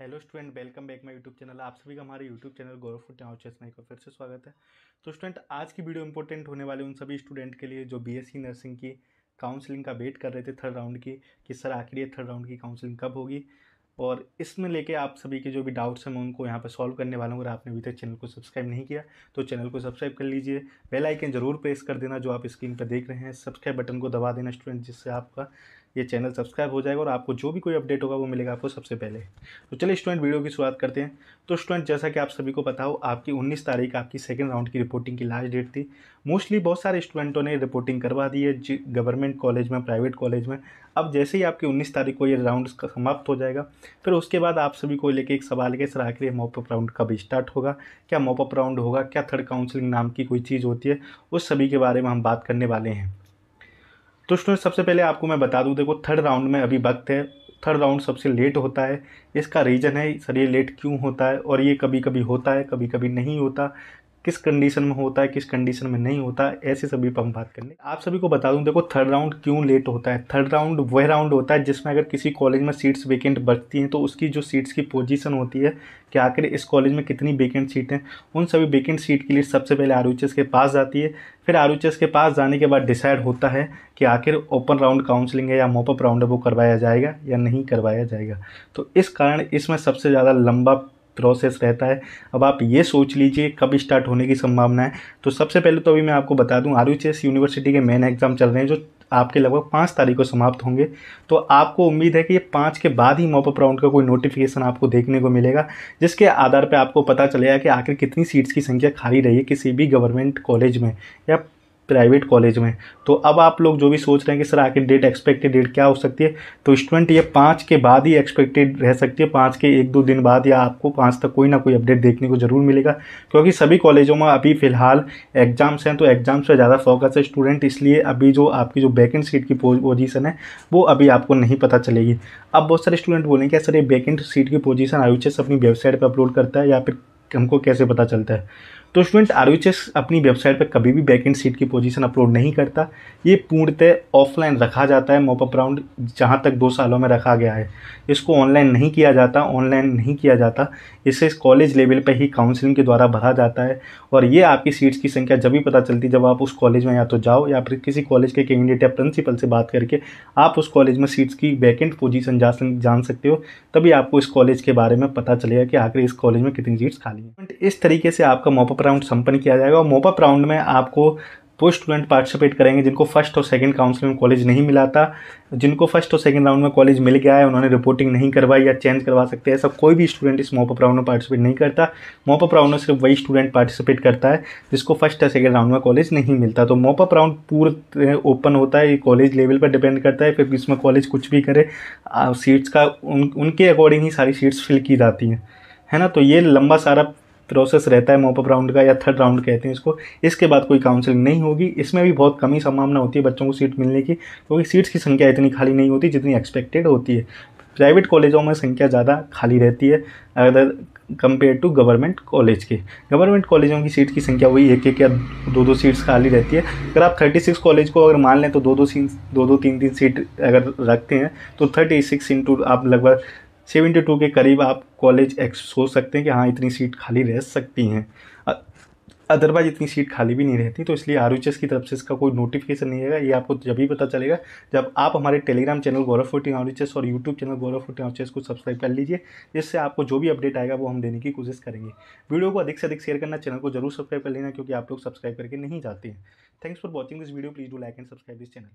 hello student welcome back my YouTube channel आप सभी का हमारे यूट्यूब चैनल गौरव फुट चेस में एक फिर से स्वागत है तो स्टूडेंट आज की वीडियो इंपॉर्टेंट होने वाले उन सभी स्टूडेंट के लिए जो बीएससी नर्सिंग की काउंसलिंग का वेट कर रहे थे थर्ड राउंड की कि सर आखिर थर्ड राउंड की काउंसिलिंग कब होगी और इसमें लेके आप सभी के जो भी डाउट्स हैं मैं उनको यहाँ पर सॉल्व करने वाला हूँ अगर आपने अभी तक चैनल को सब्सक्राइब नहीं किया तो चैनल को सब्सक्राइब कर लीजिए बेल आइकन जरूर प्रेस कर देना जो आप स्क्रीन पर देख रहे हैं सब्सक्राइब बटन को दबा देना स्टूडेंट जिससे आपका ये चैनल सब्सक्राइब हो जाएगा और आपको जो भी कोई अपडेट होगा वो मिलेगा आपको सबसे पहले तो चलिए स्टूडेंट वीडियो की शुरुआत करते हैं तो स्टूडेंट जैसा कि आप सभी को बताओ आपकी 19 तारीख आपकी सेकेंड राउंड की रिपोर्टिंग की लास्ट डेट थी मोस्टली बहुत सारे स्टूडेंटों ने रिपोर्टिंग करवा दी है गवर्नमेंट कॉलेज में प्राइवेट कॉलेज में अब जैसे ही आपकी उन्नीस तारीख को ये राउंड समाप्त हो जाएगा फिर उसके बाद आप सभी को लेकर एक सवाल के सर आखिर मॉपअप राउंड कब स्टार्ट होगा क्या मॉपअप राउंड होगा क्या थर्ड काउंसिलिंग नाम की कोई चीज़ होती है उस सभी के बारे में हम बात करने वाले हैं तो स्टूडेंट सबसे पहले आपको मैं बता दूं देखो थर्ड राउंड में अभी वक्त है थर्ड राउंड सबसे लेट होता है इसका रीज़न है सर ये लेट क्यों होता है और ये कभी कभी होता है कभी कभी नहीं होता किस कंडीशन में होता है किस कंडीशन में नहीं होता ऐसे सभी पर हम बात करने आप सभी को बता दूं देखो थर्ड राउंड क्यों लेट होता है थर्ड राउंड वह राउंड होता है जिसमें अगर किसी कॉलेज में सीट्स वेकेंट बचती हैं तो उसकी जो सीट्स की पोजीशन होती है कि आखिर इस कॉलेज में कितनी वेकेंट सीट हैं उन सभी वेकेंट सीट के लिए सबसे पहले आर के पास जाती है फिर आर के पास जाने के बाद डिसाइड होता है कि आखिर ओपन राउंड काउंसलिंग है या मोपअप राउंड है वो करवाया जाएगा या नहीं करवाया जाएगा तो इस कारण इसमें सबसे ज़्यादा लंबा प्रोसेस रहता है अब आप ये सोच लीजिए कब स्टार्ट होने की संभावना है तो सबसे पहले तो अभी मैं आपको बता दूँ आर यूनिवर्सिटी के मेन एग्ज़ाम चल रहे हैं जो आपके लगभग पाँच तारीख को समाप्त होंगे तो आपको उम्मीद है कि ये पाँच के बाद ही मॉपअप राउंड का कोई नोटिफिकेशन आपको देखने को मिलेगा जिसके आधार पर आपको पता चलेगा कि आखिर कितनी सीट्स की संख्या खाली रही है किसी भी गवर्नमेंट कॉलेज में या प्राइवेट कॉलेज में तो अब आप लोग जो भी सोच रहे हैं कि सर आखिर डेट एक्सपेक्टेड डेट क्या हो सकती है तो स्टूडेंट ये पाँच के बाद ही एक्सपेक्टेड रह सकती है पाँच के एक दो दिन बाद या आपको पाँच तक कोई ना कोई अपडेट देखने को ज़रूर मिलेगा क्योंकि सभी कॉलेजों में अभी फ़िलहाल एग्जाम्स हैं तो एग्ज़ाम्स पर ज़्यादा फोकस है स्टूडेंट इसलिए अभी जो आपकी जो बैकेंड सीट की पोजिशन है वो अभी आपको नहीं पता चलेगी अब बहुत सारे स्टूडेंट बोलेंगे सर ये बैकेंड सीट की पोजिशन आयुचे अपनी वेबसाइट पर अपलोड करता है या फिर हमको कैसे पता चलता है तो स्टूडेंट आर अपनी वेबसाइट पर कभी भी बैक एंड सीट की पोजीशन अपलोड नहीं करता ये पूर्णतः ऑफलाइन रखा जाता है मोपअप राउंड जहाँ तक दो सालों में रखा गया है इसको ऑनलाइन नहीं किया जाता ऑनलाइन नहीं किया जाता इसे इस कॉलेज लेवल पर ही काउंसलिंग के द्वारा भरा जाता है और ये आपकी सीट्स की संख्या जब भी पता चलती जब आप उस कॉलेज में या तो जाओ या फिर किसी कॉलेज के कैंडिडेट या प्रिंसिपल से बात करके आप उस कॉलेज में सीट्स की वैकेंट पोजीशन जा जान सकते हो तभी आपको इस कॉलेज के बारे में पता चलेगा कि आखिर इस कॉलेज में कितनी सीट्स खाली हैं इस तरीके से आपका मॉपअप मॉपअप राउंड संपन्न किया जाएगा और मोपअप राउंड में आपको वो स्टूडेंट पार्टिसिपेट करेंगे जिनको फर्स्ट और सेकंड काउंसिल में कॉलेज नहीं मिला था जिनको फर्स्ट और सेकंड राउंड में कॉलेज मिल गया है उन्होंने रिपोर्टिंग नहीं करवाई या चेंज करवा सकते हैं सब कोई भी स्टूडेंट इस मॉपअप राउंड में पार्टिसिपेट नहीं करता मॉपअप राउंड में सिर्फ वही स्टूडेंट पार्टिसिपेट करता है जिसको फर्स्ट या सेकेंड राउंड में कॉलेज नहीं मिलता तो मॉपअप राउंड पूरे ओपन होता है कॉलेज लेवल पर डिपेंड करता है फिर इसमें कॉलेज कुछ भी करे सीट्स का उन उनके अकॉर्डिंग ही सारी सीट्स फिल की जाती हैं है ना तो ये लंबा सारा प्रोसेस रहता है मोपअप राउंड का या थर्ड राउंड कहते हैं इसको इसके बाद कोई काउंसलिंग नहीं होगी इसमें भी बहुत कमी संभावना होती है बच्चों को सीट मिलने की क्योंकि तो सीट्स की संख्या इतनी खाली नहीं होती जितनी एक्सपेक्टेड होती है प्राइवेट कॉलेजों में संख्या ज़्यादा खाली रहती है other compare to government college के गवर्नमेंट कॉलेजों की सीट की संख्या वही एक एक या दो दो सीट्स खाली रहती है अगर आप थर्टी सिक्स कॉलेज को अगर मान लें तो दो दो सीट दो दो तीन तीन सीट अगर रखते हैं तो थर्टी सिक्स इंटू आप लगभग सेवेंटी टू के करीब आप कॉलेज एक्स सोच सकते हैं कि हाँ इतनी सीट खाली रह सकती हैं अदरवाइज इतनी सीट खाली भी नहीं रहती तो इसलिए आर की तरफ से इसका कोई नोटिफिकेशन नहीं रहेगा ये आपको जब भी पता चलेगा जब आप हमारे Telegram channel Gaurav forty R और YouTube channel Gaurav forty R को सब्सक्राइब कर लीजिए जिससे आपको जो भी अपडेट आएगा वो हम देने की कोशिश करेंगे वीडियो को अधिक से अधिक शेयर करना चैनल को जरूर सब्सक्राइब कर लेना क्योंकि आप लोग सब्सक्राइब करके नहीं जाते हैं thanks for watching this video please do like and subscribe this channel